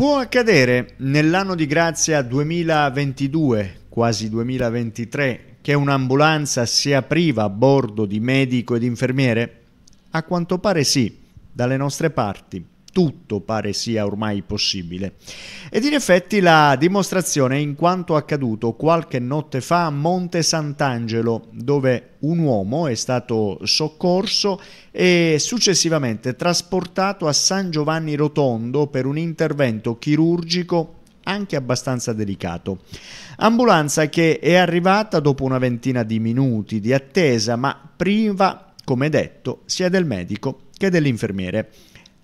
Può accadere nell'anno di grazia 2022, quasi 2023, che un'ambulanza si apriva a bordo di medico ed infermiere? A quanto pare sì, dalle nostre parti tutto pare sia ormai possibile. Ed in effetti la dimostrazione è in quanto accaduto qualche notte fa a Monte Sant'Angelo, dove un uomo è stato soccorso e successivamente trasportato a San Giovanni Rotondo per un intervento chirurgico anche abbastanza delicato. Ambulanza che è arrivata dopo una ventina di minuti di attesa, ma priva, come detto, sia del medico che dell'infermiere.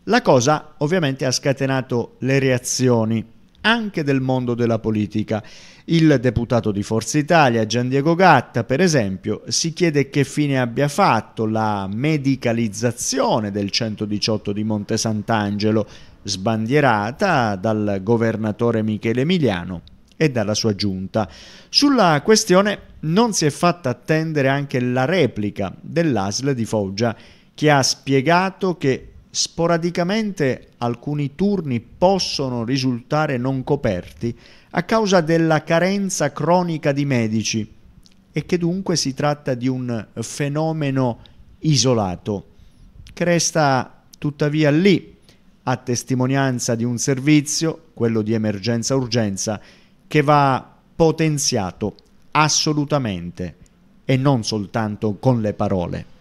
La cosa ovviamente ha scatenato le reazioni anche del mondo della politica. Il deputato di Forza Italia, Gian Diego Gatta, per esempio, si chiede che fine abbia fatto la medicalizzazione del 118 di Monte Sant'Angelo, sbandierata dal governatore Michele Emiliano e dalla sua giunta. Sulla questione non si è fatta attendere anche la replica dell'ASL di Foggia, che ha spiegato che sporadicamente alcuni turni possono risultare non coperti a causa della carenza cronica di medici e che dunque si tratta di un fenomeno isolato, che resta tuttavia lì, a testimonianza di un servizio, quello di emergenza-urgenza, che va potenziato assolutamente e non soltanto con le parole.